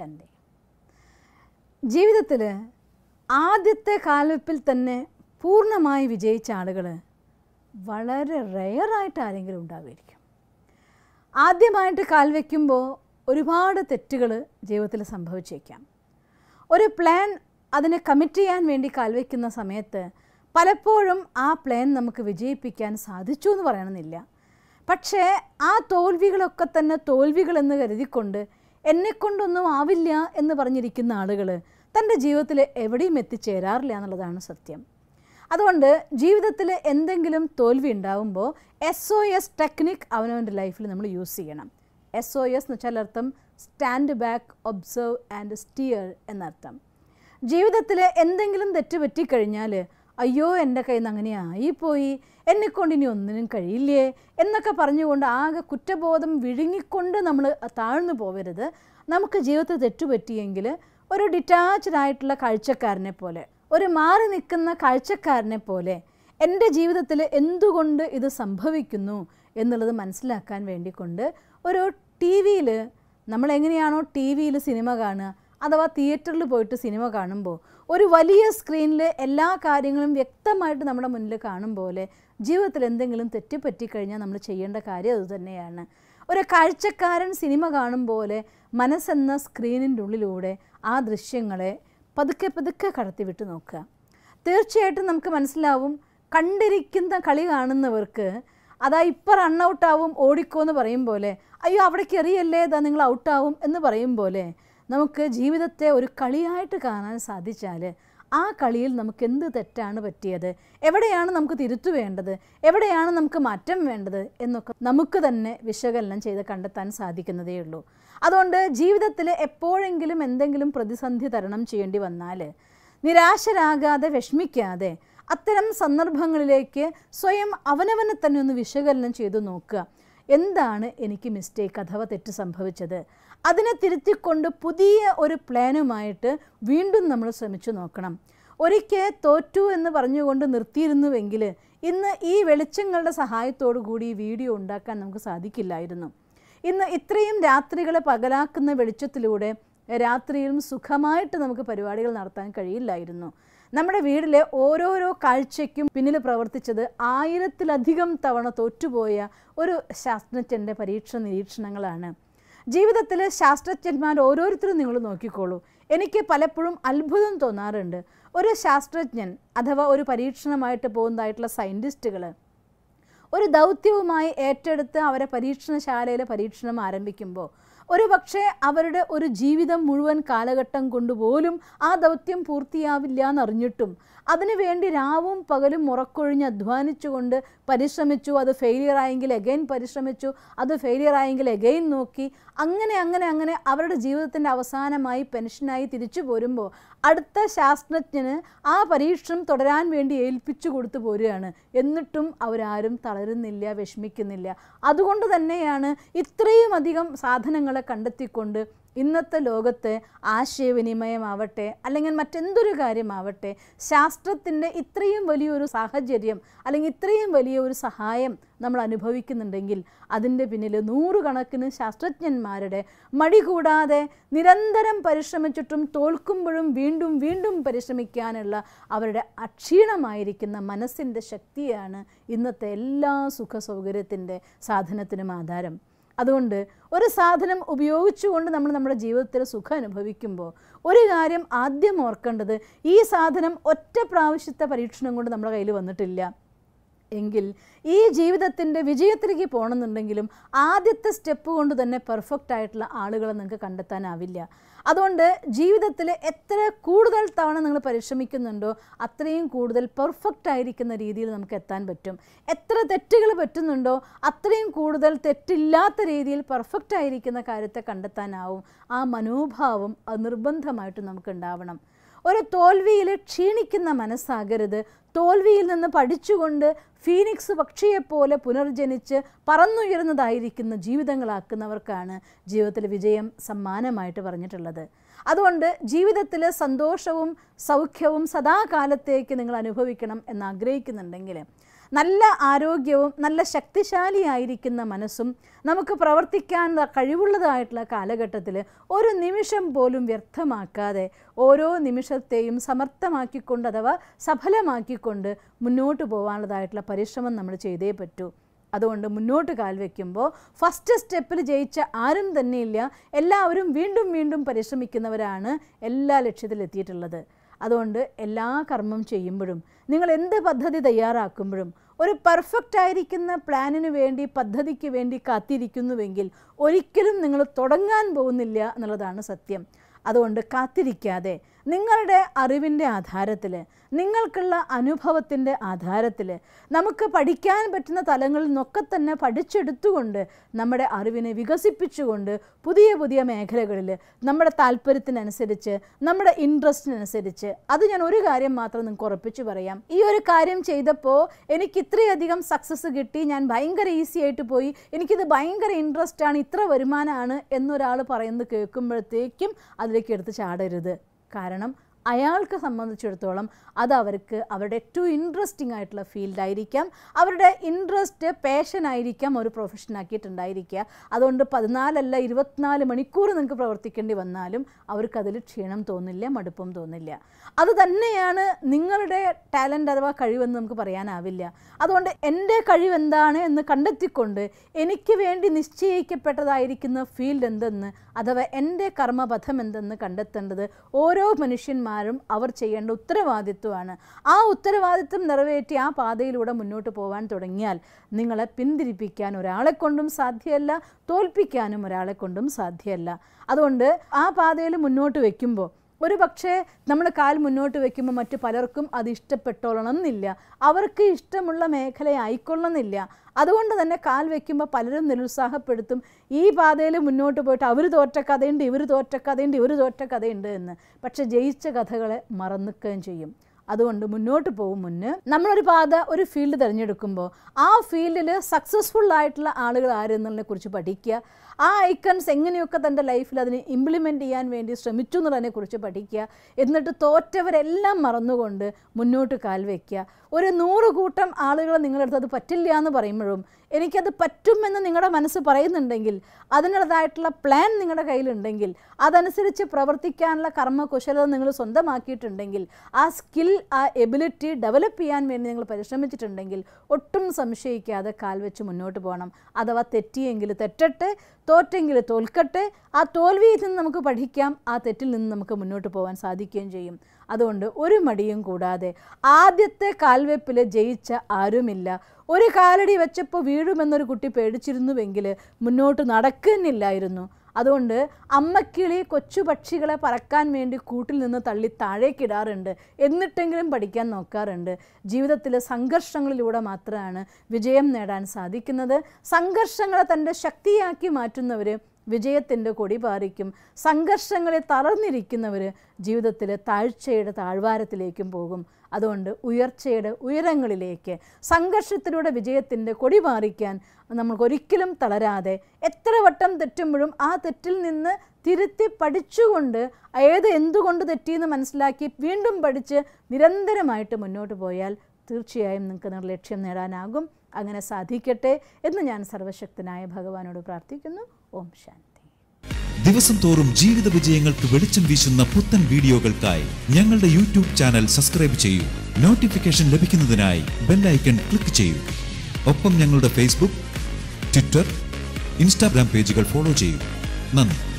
മനുഷ്യൻ്റെ ജീവിതത്തിൽ ആദ്യത്തെ കാൽവെപ്പിൽ തന്നെ പൂർണ്ണമായി വിജയിച്ച ആളുകൾ വളരെ റെയറായിട്ട് ആരെങ്കിലും ഉണ്ടാവുമായിരിക്കും ആദ്യമായിട്ട് കാൽവെക്കുമ്പോൾ ഒരുപാട് തെറ്റുകൾ ജീവിതത്തിൽ സംഭവിച്ചേക്കാം ഒരു പ്ലാൻ അതിനെ കമ്മിറ്റ് ചെയ്യാൻ വേണ്ടി കാൽവെക്കുന്ന സമയത്ത് പലപ്പോഴും ആ പ്ലാൻ നമുക്ക് വിജയിപ്പിക്കാൻ സാധിച്ചു എന്ന് പറയണമെന്നില്ല പക്ഷേ ആ തോൽവികളൊക്കെ തന്നെ തോൽവികളെന്ന് കരുതിക്കൊണ്ട് എന്നെക്കൊണ്ടൊന്നും ആവില്ല എന്ന് പറഞ്ഞിരിക്കുന്ന ആളുകൾ തൻ്റെ ജീവിതത്തിൽ എവിടെയും എത്തിച്ചേരാറില്ല എന്നുള്ളതാണ് സത്യം അതുകൊണ്ട് ജീവിതത്തിൽ എന്തെങ്കിലും തോൽവി ഉണ്ടാവുമ്പോൾ എസ് ഒ എസ് ടെക്നിക് അവനവൻ്റെ ലൈഫിൽ നമ്മൾ യൂസ് ചെയ്യണം എസ് ഒ എസ് എന്ന് വെച്ചാൽ അർത്ഥം stand back observe and steer എന്നർത്ഥം ജീവിതത്തിൽ എന്തെങ്കിലും തെറ്റ് പറ്റിക്കഴിഞ്ഞാൽ അയ്യോ എൻ്റെ കയ്യിൽ നിന്ന് അങ്ങനെ ആയിപ്പോയി എന്നെക്കൊണ്ട് ഇനി ഒന്നിനും കഴിയില്ലേ എന്നൊക്കെ പറഞ്ഞുകൊണ്ട് ആകെ കുറ്റബോധം വിഴുങ്ങിക്കൊണ്ട് നമ്മൾ താഴ്ന്നു പോവരുത് നമുക്ക് ജീവിതത്തിൽ തെറ്റുപറ്റിയെങ്കിൽ ഒരു ഡിറ്റാച്ച്ഡ് ആയിട്ടുള്ള കാഴ്ചക്കാരനെ പോലെ ഒരു മാറി നിൽക്കുന്ന കാഴ്ചക്കാരനെ പോലെ എൻ്റെ ജീവിതത്തിൽ എന്തുകൊണ്ട് ഇത് സംഭവിക്കുന്നു എന്നുള്ളത് മനസ്സിലാക്കാൻ വേണ്ടിക്കൊണ്ട് ഒരു ടി വിയിൽ നമ്മളെങ്ങനെയാണോ ടി വിയിൽ സിനിമ കാണുക അഥവാ തിയേറ്ററിൽ പോയിട്ട് സിനിമ കാണുമ്പോൾ ഒരു വലിയ സ്ക്രീനിൽ എല്ലാ കാര്യങ്ങളും വ്യക്തമായിട്ട് നമ്മുടെ മുന്നിൽ കാണും പോലെ ജീവിതത്തിൽ എന്തെങ്കിലും തെറ്റിപ്പറ്റിക്കഴിഞ്ഞാൽ നമ്മൾ ചെയ്യേണ്ട കാര്യം അതുതന്നെയാണ് ഒരു കാഴ്ചക്കാരൻ സിനിമ കാണുമ്പോൾ മനസ്സെന്ന സ്ക്രീനിൻ്റെ ഉള്ളിലൂടെ ആ ദൃശ്യങ്ങളെ പതുക്കെ പതുക്കെ കടത്തിവിട്ട് നോക്കുക തീർച്ചയായിട്ടും നമുക്ക് മനസ്സിലാവും കണ്ടിരിക്കുന്ന കളി കാണുന്നവർക്ക് അതാ ഇപ്പം റണ്ണൗട്ടാവും ഓടിക്കോ എന്ന് പറയും പോലെ അയ്യോ അവിടെ എറിയല്ലേ ഇതാ നിങ്ങൾ ഔട്ടാവും എന്ന് പറയും പോലെ നമുക്ക് ജീവിതത്തെ ഒരു കളിയായിട്ട് കാണാൻ സാധിച്ചാൽ ആ കളിയിൽ നമുക്ക് എന്ത് തെറ്റാണ് പറ്റിയത് എവിടെയാണ് നമുക്ക് തിരുത്തു വേണ്ടത് എവിടെയാണ് നമുക്ക് മാറ്റം വേണ്ടത് എന്നൊക്കെ നമുക്ക് തന്നെ വിശകലനം ചെയ്ത് കണ്ടെത്താൻ സാധിക്കുന്നതേ ഉള്ളൂ അതുകൊണ്ട് ജീവിതത്തിൽ എപ്പോഴെങ്കിലും എന്തെങ്കിലും പ്രതിസന്ധി തരണം ചെയ്യേണ്ടി വന്നാൽ നിരാശരാകാതെ വിഷമിക്കാതെ അത്തരം സന്ദർഭങ്ങളിലേക്ക് സ്വയം അവനവനെ തന്നെ ഒന്ന് വിശകലനം ചെയ്തു നോക്കുക എന്താണ് എനിക്ക് മിസ്റ്റേക്ക് അഥവാ തെറ്റ് സംഭവിച്ചത് അതിനെ തിരുത്തിക്കൊണ്ട് പുതിയ ഒരു പ്ലാനുമായിട്ട് വീണ്ടും നമ്മൾ ശ്രമിച്ചു നോക്കണം ഒരിക്കൽ തോറ്റു എന്ന് പറഞ്ഞുകൊണ്ട് നിർത്തിയിരുന്നുവെങ്കിൽ ഇന്ന് ഈ വെളിച്ചങ്ങളുടെ സഹായത്തോടു കൂടി ഈ വീഡിയോ ഉണ്ടാക്കാൻ നമുക്ക് സാധിക്കില്ലായിരുന്നു ഇന്ന് ഇത്രയും രാത്രികളെ പകലാക്കുന്ന വെളിച്ചത്തിലൂടെ രാത്രിയിലും സുഖമായിട്ട് നമുക്ക് പരിപാടികൾ നടത്താൻ കഴിയില്ലായിരുന്നു നമ്മുടെ വീടിലെ ഓരോരോ കാഴ്ചയ്ക്കും പിന്നിൽ പ്രവർത്തിച്ചത് ആയിരത്തിലധികം തവണ തോറ്റുപോയ ഒരു ശാസ്ത്രജ്ഞൻ്റെ പരീക്ഷണ നിരീക്ഷണങ്ങളാണ് ജീവിതത്തിൽ ശാസ്ത്രജ്ഞന്മാർ ഓരോരുത്തരും നിങ്ങൾ നോക്കിക്കോളൂ എനിക്ക് പലപ്പോഴും അത്ഭുതം തോന്നാറുണ്ട് ഒരു ശാസ്ത്രജ്ഞൻ അഥവാ ഒരു പരീക്ഷണമായിട്ട് പോകുന്നതായിട്ടുള്ള സയൻറ്റിസ്റ്റുകൾ ഒരു ദൗത്യവുമായി ഏറ്റെടുത്ത് അവരെ പരീക്ഷണശാലയിലെ പരീക്ഷണം ആരംഭിക്കുമ്പോൾ ഒരു പക്ഷേ അവരുടെ ഒരു ജീവിതം മുഴുവൻ കാലഘട്ടം കൊണ്ടുപോലും ആ ദൗത്യം പൂർത്തിയാവില്ല എന്നറിഞ്ഞിട്ടും അതിനുവേണ്ടി രാവും പകലും മുറക്കൊഴിഞ്ഞ് അധ്വാനിച്ചുകൊണ്ട് പരിശ്രമിച്ചു അത് ഫെയിലിയർ ആയെങ്കിൽ എഗെയിൻ പരിശ്രമിച്ചു അത് ഫെയിലിയർ ആയെങ്കിൽ എഗെയിൻ നോക്കി അങ്ങനെ അങ്ങനെ അങ്ങനെ അവരുടെ ജീവിതത്തിൻ്റെ അവസാനമായി പെൻഷനായി തിരിച്ചു പോരുമ്പോൾ അടുത്ത ശാസ്ത്രജ്ഞന് ആ പരീക്ഷണം തുടരാൻ വേണ്ടി ഏൽപ്പിച്ചു കൊടുത്തു പോരുകയാണ് എന്നിട്ടും അവരാരും തളരുന്നില്ല വിഷമിക്കുന്നില്ല അതുകൊണ്ട് തന്നെയാണ് ഇത്രയും അധികം സാധനങ്ങൾ കാര്യങ്ങളെ കണ്ടെത്തിക്കൊണ്ട് ഇന്നത്തെ ലോകത്ത് ആശയവിനിമയമാവട്ടെ അല്ലെങ്കിൽ മറ്റെന്തൊരു കാര്യമാവട്ടെ ശാസ്ത്രത്തിൻ്റെ ഇത്രയും വലിയൊരു സാഹചര്യം അല്ലെങ്കിൽ ഇത്രയും വലിയ ഒരു സഹായം നമ്മൾ അനുഭവിക്കുന്നുണ്ടെങ്കിൽ അതിൻ്റെ പിന്നിൽ നൂറുകണക്കിന് ശാസ്ത്രജ്ഞന്മാരുടെ മടി കൂടാതെ നിരന്തരം പരിശ്രമിച്ചിട്ടും തോൽക്കുമ്പോഴും വീണ്ടും വീണ്ടും പരിശ്രമിക്കാനുള്ള അവരുടെ അക്ഷീണമായിരിക്കുന്ന മനസ്സിൻ്റെ ശക്തിയാണ് ഇന്നത്തെ എല്ലാ സുഖ സൗകര്യത്തിൻ്റെ സാധനത്തിനും ആധാരം അതുകൊണ്ട് ഒരു സാധനം ഉപയോഗിച്ചുകൊണ്ട് നമ്മൾ നമ്മുടെ ജീവിതത്തിൽ സുഖം അനുഭവിക്കുമ്പോൾ ഒരു കാര്യം ആദ്യം ഓർക്കേണ്ടത് ഈ സാധനം ഒറ്റ പ്രാവശ്യത്തെ പരീക്ഷണം കൊണ്ട് നമ്മുടെ കയ്യിൽ വന്നിട്ടില്ല എങ്കിൽ ഈ ജീവിതത്തിൻ്റെ വിജയത്തിലേക്ക് പോകണമെന്നുണ്ടെങ്കിലും ആദ്യത്തെ സ്റ്റെപ്പ് കൊണ്ട് തന്നെ പെർഫെക്റ്റ് ആയിട്ടുള്ള ആളുകളെ നിങ്ങൾക്ക് കണ്ടെത്താനാവില്ല അതുകൊണ്ട് ജീവിതത്തിൽ എത്ര കൂടുതൽ തവണ നിങ്ങൾ പരിശ്രമിക്കുന്നുണ്ടോ അത്രയും കൂടുതൽ പെർഫെക്റ്റ് ആയിരിക്കുന്ന രീതിയിൽ നമുക്ക് എത്താൻ പറ്റും എത്ര തെറ്റുകൾ പറ്റുന്നുണ്ടോ അത്രയും കൂടുതൽ തെറ്റില്ലാത്ത രീതിയിൽ പെർഫെക്റ്റ് ആയിരിക്കുന്ന കാര്യത്തെ കണ്ടെത്താനാവും ആ മനോഭാവം നിർബന്ധമായിട്ട് നമുക്ക് ഉണ്ടാവണം ഒരു തോൽവിയിൽ ക്ഷീണിക്കുന്ന മനസ്സാകരുത് തോൽവിയിൽ നിന്ന് പഠിച്ചുകൊണ്ട് ഫീനിക്സ് പക്ഷിയെപ്പോലെ പുനർജനിച്ച് പറന്നുയരുന്നതായിരിക്കുന്ന ജീവിതങ്ങളാക്കുന്നവർക്കാണ് ജീവിതത്തിൽ വിജയം സമ്മാനമായിട്ട് പറഞ്ഞിട്ടുള്ളത് അതുകൊണ്ട് ജീവിതത്തിൽ സന്തോഷവും സൗഖ്യവും സദാകാലത്തേക്ക് നിങ്ങൾ അനുഭവിക്കണം എന്ന് ആഗ്രഹിക്കുന്നുണ്ടെങ്കിൽ നല്ല ആരോഗ്യവും നല്ല ശക്തിശാലിയായിരിക്കുന്ന മനസ്സും നമുക്ക് പ്രവർത്തിക്കാൻ കഴിവുള്ളതായിട്ടുള്ള കാലഘട്ടത്തിൽ ഒരു നിമിഷം പോലും വ്യർത്ഥമാക്കാതെ ഓരോ നിമിഷത്തെയും സമർത്ഥമാക്കിക്കൊണ്ട് അഥവാ സഫലമാക്കിക്കൊണ്ട് മുന്നോട്ട് പോകാനുള്ളതായിട്ടുള്ള പരിശ്രമം നമ്മൾ ചെയ്തേ പറ്റൂ അതുകൊണ്ട് മുന്നോട്ട് കാൽവെക്കുമ്പോൾ ഫസ്റ്റ് സ്റ്റെപ്പിൽ ജയിച്ച ആരും തന്നെയില്ല എല്ലാവരും വീണ്ടും വീണ്ടും പരിശ്രമിക്കുന്നവരാണ് എല്ലാ ലക്ഷ്യത്തിലെത്തിയിട്ടുള്ളത് അതുകൊണ്ട് എല്ലാ കർമ്മം ചെയ്യുമ്പോഴും നിങ്ങൾ എന്ത് പദ്ധതി തയ്യാറാക്കുമ്പോഴും ഒരു പെർഫെക്റ്റ് ആയിരിക്കുന്ന പ്ലാനിന് വേണ്ടി പദ്ധതിക്ക് വേണ്ടി കാത്തിരിക്കുന്നുവെങ്കിൽ ഒരിക്കലും നിങ്ങൾ തുടങ്ങാൻ പോകുന്നില്ല എന്നുള്ളതാണ് സത്യം അതുകൊണ്ട് കാത്തിരിക്കാതെ നിങ്ങളുടെ അറിവിൻ്റെ ആധാരത്തിൽ നിങ്ങൾക്കുള്ള അനുഭവത്തിൻ്റെ ആധാരത്തിൽ നമുക്ക് പഠിക്കാൻ പറ്റുന്ന തലങ്ങളിൽ നിന്നൊക്കെ തന്നെ പഠിച്ചെടുത്തുകൊണ്ട് നമ്മുടെ അറിവിനെ വികസിപ്പിച്ചുകൊണ്ട് പുതിയ പുതിയ മേഖലകളിൽ നമ്മുടെ താല്പര്യത്തിനനുസരിച്ച് നമ്മുടെ ഇൻട്രസ്റ്റിനനുസരിച്ച് അത് ഞാൻ ഒരു കാര്യം മാത്രം നിങ്ങൾക്ക് ഉറപ്പിച്ച് പറയാം ഈ ഒരു കാര്യം ചെയ്തപ്പോൾ എനിക്ക് ഇത്രയധികം സക്സസ് കിട്ടി ഞാൻ ഭയങ്കര ഈസി ആയിട്ട് പോയി എനിക്കിത് ഭയങ്കര ഇൻട്രസ്റ്റാണ് ഇത്ര വരുമാനമാണ് എന്നൊരാൾ പറയുന്നത് കേൾക്കുമ്പോഴത്തേക്കും അതിലേക്ക് എടുത്ത് ചാടരുത് കാരണം അയാൾക്ക് സംബന്ധിച്ചിടത്തോളം അത് അവർക്ക് അവരുടെ ഏറ്റവും ഇൻട്രസ്റ്റിംഗ് ആയിട്ടുള്ള ഫീൽഡായിരിക്കാം അവരുടെ ഇൻട്രസ്റ്റ് ആയിരിക്കാം ഒരു പ്രൊഫഷനാക്കിയിട്ടുണ്ടായിരിക്കുക അതുകൊണ്ട് പതിനാലല്ല ഇരുപത്തിനാല് മണിക്കൂർ നിങ്ങൾക്ക് പ്രവർത്തിക്കേണ്ടി വന്നാലും അവർക്കതിൽ ക്ഷീണം തോന്നില്ല മടുപ്പം തോന്നില്ല അത് തന്നെയാണ് നിങ്ങളുടെ ടാലൻ്റ് അഥവാ കഴിവെന്ന് നമുക്ക് പറയാനാവില്ല അതുകൊണ്ട് എൻ്റെ കഴിവെന്താണ് എന്ന് കണ്ടെത്തിക്കൊണ്ട് എനിക്ക് വേണ്ടി നിശ്ചയിക്കപ്പെട്ടതായിരിക്കുന്ന ഫീൽഡ് എന്തെന്ന് അഥവാ എൻ്റെ കർമ്മപഥം എന്തെന്ന് കണ്ടെത്തേണ്ടത് ഓരോ മനുഷ്യന്മാർ പരിഹാരം അവർ ചെയ്യേണ്ട ഉത്തരവാദിത്വമാണ് ആ ഉത്തരവാദിത്വം നിറവേറ്റി ആ പാതയിലൂടെ മുന്നോട്ട് പോകാൻ തുടങ്ങിയാൽ നിങ്ങളെ പിന്തിരിപ്പിക്കാൻ ഒരാളെ കൊണ്ടും സാധ്യമല്ല തോൽപ്പിക്കാനും ഒരാളെ കൊണ്ടും സാധ്യമല്ല അതുകൊണ്ട് ആ പാതയിൽ മുന്നോട്ട് വയ്ക്കുമ്പോൾ ഒരു പക്ഷേ നമ്മൾ കാൽ മുന്നോട്ട് വെക്കുമ്പോൾ മറ്റു പലർക്കും അത് ഇഷ്ടപ്പെട്ടോളണമെന്നില്ല അവർക്ക് ഇഷ്ടമുള്ള മേഖല എന്നില്ല അതുകൊണ്ട് തന്നെ കാൽ വെക്കുമ്പോൾ പലരും നിരുത്സാഹപ്പെടുത്തും ഈ പാതയിൽ മുന്നോട്ട് പോയിട്ട് അവർ തോറ്റ കഥയുണ്ട് ഇവർ തോറ്റ കഥയുണ്ട് ഇവർ തോറ്റ കഥയുണ്ട് എന്ന് പക്ഷേ ജയിച്ച കഥകളെ മറന്നിക്കുകയും ചെയ്യും അതുകൊണ്ട് മുന്നോട്ട് പോകും മുന്നേ നമ്മളൊരു പാത ഒരു ഫീൽഡ് തിരഞ്ഞെടുക്കുമ്പോൾ ആ ഫീൽഡിൽ സക്സസ്ഫുൾ ആയിട്ടുള്ള ആളുകൾ ആരെന്നുള്ളതിനെ കുറിച്ച് പഠിക്കുക ആ ഐക്കൺസ് എങ്ങനെയൊക്കെ തൻ്റെ ലൈഫിൽ അതിനെ ഇംപ്ലിമെൻ്റ് ചെയ്യാൻ വേണ്ടി ശ്രമിച്ചു എന്നുള്ളതിനെക്കുറിച്ച് പഠിക്കുക എന്നിട്ട് തോറ്റവരെല്ലാം മറന്നുകൊണ്ട് മുന്നോട്ട് കാൽവെക്കുക ഒരു നൂറ് കൂട്ടം ആളുകൾ അടുത്ത് അത് പറ്റില്ല എന്ന് പറയുമ്പോഴും എനിക്കത് പറ്റുമെന്ന് നിങ്ങളുടെ മനസ്സ് പറയുന്നുണ്ടെങ്കിൽ അതിനുള്ളതായിട്ടുള്ള പ്ലാൻ നിങ്ങളുടെ കയ്യിലുണ്ടെങ്കിൽ അതനുസരിച്ച് പ്രവർത്തിക്കാനുള്ള കർമ്മകുശലത നിങ്ങൾ സ്വന്തമാക്കിയിട്ടുണ്ടെങ്കിൽ ആ സ്കിൽ ആ എബിലിറ്റി ഡെവലപ്പ് ചെയ്യാൻ വേണ്ടി നിങ്ങൾ പരിശ്രമിച്ചിട്ടുണ്ടെങ്കിൽ ഒട്ടും സംശയിക്കാതെ കാൽവെച്ച് മുന്നോട്ട് പോകണം അഥവാ തെറ്റിയെങ്കിൽ തെറ്റട്ടെ തോറ്റെങ്കിൽ തോൽക്കട്ടെ ആ തോൽവിയിൽ നിന്ന് നമുക്ക് പഠിക്കാം ആ തെറ്റിൽ നിന്ന് നമുക്ക് മുന്നോട്ട് പോകാൻ സാധിക്കുകയും ചെയ്യും അതുകൊണ്ട് ഒരു മടിയും കൂടാതെ ആദ്യത്തെ കാൽവെപ്പിൽ ജയിച്ച ആരുമില്ല ഒരു കാലടി വെച്ചപ്പോൾ വീഴുമെന്നൊരു കുട്ടി പേടിച്ചിരുന്നുവെങ്കിൽ മുന്നോട്ട് നടക്കുന്നില്ലായിരുന്നു അതുകൊണ്ട് അമ്മക്കിളി കൊച്ചു പക്ഷികളെ പറക്കാൻ വേണ്ടി കൂട്ടിൽ നിന്ന് തള്ളി താഴേക്കിടാറുണ്ട് എന്നിട്ടെങ്കിലും പഠിക്കാൻ നോക്കാറുണ്ട് ജീവിതത്തിലെ സംഘർഷങ്ങളിലൂടെ മാത്രമാണ് വിജയം നേടാൻ സാധിക്കുന്നത് സംഘർഷങ്ങളെ തൻ്റെ ശക്തിയാക്കി മാറ്റുന്നവർ വിജയത്തിൻ്റെ കൊടി പാറിക്കും സംഘർഷങ്ങളെ തളർന്നിരിക്കുന്നവർ ജീവിതത്തിലെ താഴ്ചയുടെ താഴ്വാരത്തിലേക്കും പോകും അതുകൊണ്ട് ഉയർച്ചയുടെ ഉയരങ്ങളിലേക്ക് സംഘർഷത്തിലൂടെ വിജയത്തിൻ്റെ കൊടി മാറിക്കാൻ നമുക്കൊരിക്കലും തളരാതെ എത്ര വട്ടം തെറ്റുമ്പോഴും ആ തെറ്റിൽ നിന്ന് തിരുത്തി പഠിച്ചുകൊണ്ട് ഏത് എന്തുകൊണ്ട് തെറ്റിയെന്ന് മനസ്സിലാക്കി വീണ്ടും പഠിച്ച് നിരന്തരമായിട്ട് മുന്നോട്ട് പോയാൽ തീർച്ചയായും നിങ്ങൾക്ക് നിങ്ങളുടെ ലക്ഷ്യം നേടാനാകും അങ്ങനെ സാധിക്കട്ടെ എന്ന് ഞാൻ സർവശക്തനായ ഭഗവാനോട് പ്രാർത്ഥിക്കുന്നു ഓം ശാന്തി ദിവസം തോറും ജീവിത വിജയങ്ങൾക്ക് വെളിച്ചം വീശുന്ന പുത്തൻ വീഡിയോകൾക്കായി ഞങ്ങളുടെ യൂട്യൂബ് ചാനൽ സബ്സ്ക്രൈബ് ചെയ്യൂ നോട്ടിഫിക്കേഷൻ ലഭിക്കുന്നതിനായി ബെല്ലൈക്കൺ ക്ലിക്ക് ചെയ്യൂ ഒപ്പം ഞങ്ങളുടെ ഫേസ്ബുക്ക് ട്വിറ്റർ ഇൻസ്റ്റാഗ്രാം പേജുകൾ ഫോളോ ചെയ്യൂ നന്ദി